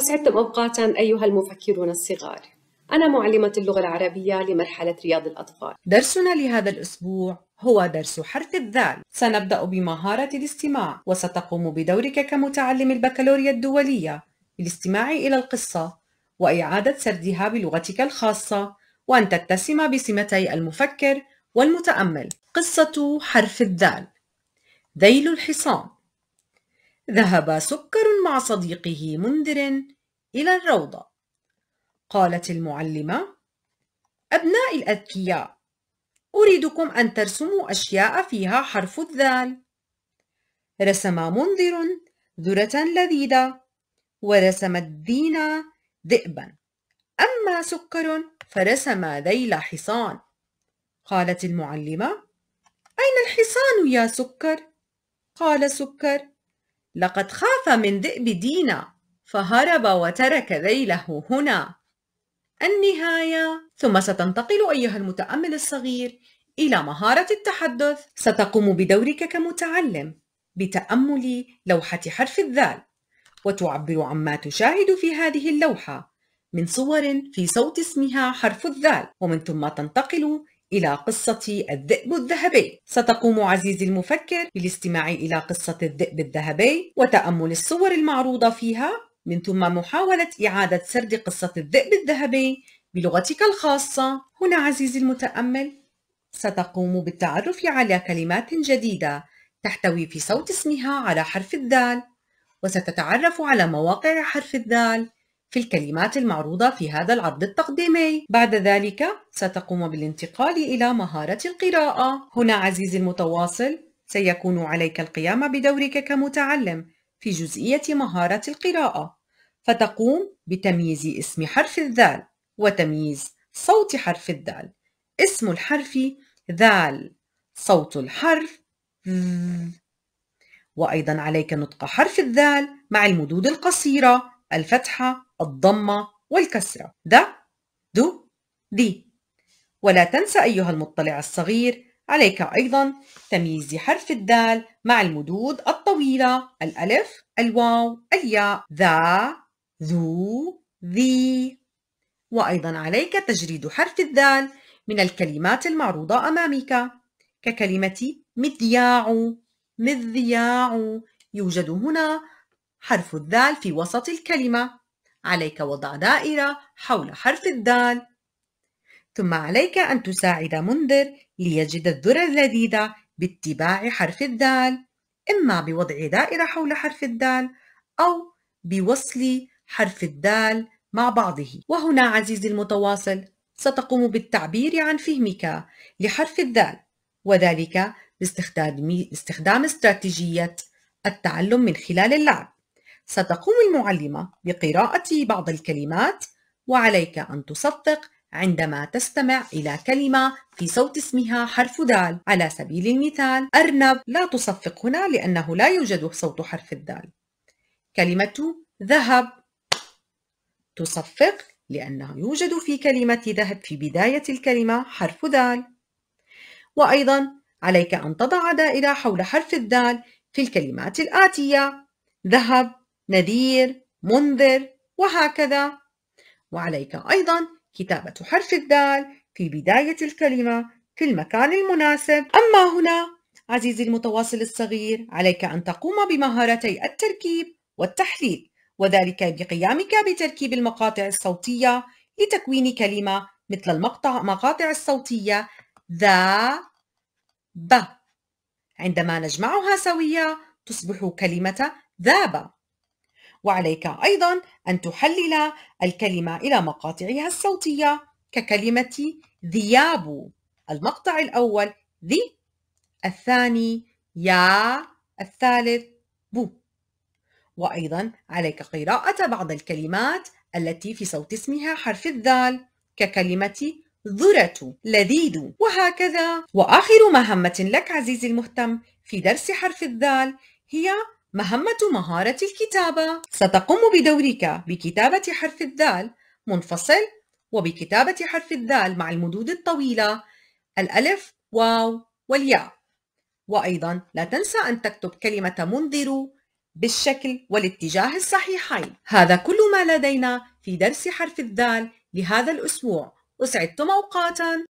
وسعدتم أوقاتا أيها المفكرون الصغار أنا معلمة اللغة العربية لمرحلة رياض الأطفال درسنا لهذا الأسبوع هو درس حرف الذال سنبدأ بمهارة الاستماع وستقوم بدورك كمتعلم البكالوريا الدولية بالاستماع إلى القصة وإعادة سردها بلغتك الخاصة وأن تتسم بسمتي المفكر والمتأمل قصة حرف الذال ذيل الحصان ذهب سكر مع صديقه منذر إلى الروضة قالت المعلمة أبناء الأذكياء أريدكم أن ترسموا أشياء فيها حرف الذال رسم منذر ذرة لذيذة ورسمت دينا ذئبا أما سكر فرسم ذيل حصان قالت المعلمة أين الحصان يا سكر؟ قال سكر لقد خاف من ذئب دينا فهرب وترك ذيله هنا النهاية ثم ستنتقل أيها المتأمل الصغير إلى مهارة التحدث ستقوم بدورك كمتعلم بتأمل لوحة حرف الذال وتعبر عما تشاهد في هذه اللوحة من صور في صوت اسمها حرف الذال ومن ثم تنتقل إلى قصة الذئب الذهبي ستقوم عزيزي المفكر بالاستماع إلى قصة الذئب الذهبي وتأمل الصور المعروضة فيها من ثم محاولة إعادة سرد قصة الذئب الذهبي بلغتك الخاصة هنا عزيزي المتأمل ستقوم بالتعرف على كلمات جديدة تحتوي في صوت اسمها على حرف الدال وستتعرف على مواقع حرف الدال في الكلمات المعروضة في هذا العرض التقديمي بعد ذلك ستقوم بالانتقال إلى مهارة القراءة هنا عزيزي المتواصل سيكون عليك القيام بدورك كمتعلم في جزئية مهارة القراءة فتقوم بتمييز اسم حرف الذال وتمييز صوت حرف الذال اسم الحرف ذال صوت الحرف ذ وأيضا عليك نطق حرف الذال مع المدود القصيرة الفتحة الضمة والكسرة د دو دي ولا تنسى أيها المطلع الصغير عليك أيضا تمييز حرف الدال مع المدود الطويلة الألف الواو الياء ذا ذو ذي وأيضا عليك تجريد حرف الدال من الكلمات المعروضة أمامك ككلمة مذياع مذياع يوجد هنا حرف الذال في وسط الكلمة عليك وضع دائرة حول حرف الدال ثم عليك أن تساعد منذر ليجد الذرة اللذيذة باتباع حرف الدال إما بوضع دائرة حول حرف الدال أو بوصل حرف الدال مع بعضه وهنا عزيزي المتواصل ستقوم بالتعبير عن فهمك لحرف الدال وذلك باستخدام استراتيجية التعلم من خلال اللعب ستقوم المعلمة بقراءة بعض الكلمات وعليك أن تصدق عندما تستمع إلى كلمة في صوت اسمها حرف دال على سبيل المثال أرنب لا تصفق هنا لأنه لا يوجد صوت حرف الدال كلمة ذهب تصفق لأنه يوجد في كلمة ذهب في بداية الكلمة حرف دال وأيضا عليك أن تضع دائرة حول حرف الدال في الكلمات الآتية ذهب نذير منذر وهكذا وعليك أيضا كتابة حرف الدال في بداية الكلمة في المكان المناسب أما هنا عزيزي المتواصل الصغير عليك أن تقوم بمهارتي التركيب والتحليل وذلك بقيامك بتركيب المقاطع الصوتية لتكوين كلمة مثل المقطع مقاطع الصوتية ذا ب عندما نجمعها سوية تصبح كلمة ذابه وعليك أيضا أن تحلل الكلمة إلى مقاطعها الصوتية ككلمة ذياب المقطع الأول ذي الثاني يا الثالث بو وأيضا عليك قراءة بعض الكلمات التي في صوت اسمها حرف الذال ككلمة ذرة لذيذ وهكذا وآخر مهمة لك عزيزي المهتم في درس حرف الذال هي مهمة مهارة الكتابة ستقوم بدورك بكتابة حرف الذال منفصل وبكتابة حرف الذال مع المدود الطويلة الألف واو والياء وأيضا لا تنسى أن تكتب كلمة منذر بالشكل والاتجاه الصحيحين هذا كل ما لدينا في درس حرف الذال لهذا الأسبوع أسعدتم أوقاتاً